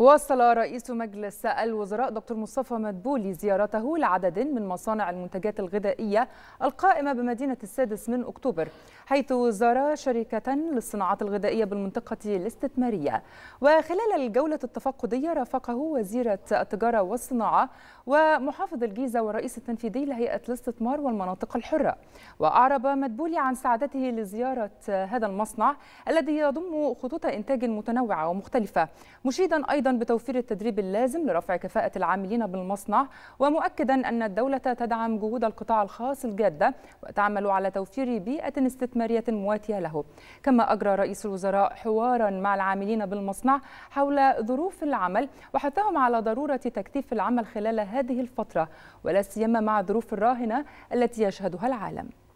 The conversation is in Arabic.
واصل رئيس مجلس الوزراء دكتور مصطفى مدبولي زيارته لعدد من مصانع المنتجات الغذائية القائمة بمدينة السادس من أكتوبر حيث زار شركة للصناعات الغذائية بالمنطقة الاستثمارية وخلال الجولة التفقدية رافقه وزيرة التجارة والصناعة ومحافظ الجيزة والرئيس التنفيذي لهيئة الاستثمار والمناطق الحرة وأعرب مدبولي عن سعادته لزيارة هذا المصنع الذي يضم خطوط إنتاج متنوعة ومختلفة مشيدا أيضا بتوفير التدريب اللازم لرفع كفاءة العاملين بالمصنع ومؤكدا أن الدولة تدعم جهود القطاع الخاص الجادة وتعمل على توفير بيئة استثمارية مواتية له كما أجرى رئيس الوزراء حوارا مع العاملين بالمصنع حول ظروف العمل وحثهم على ضرورة تكثيف العمل خلال هذه الفترة ولا سيما مع الظروف الراهنة التي يشهدها العالم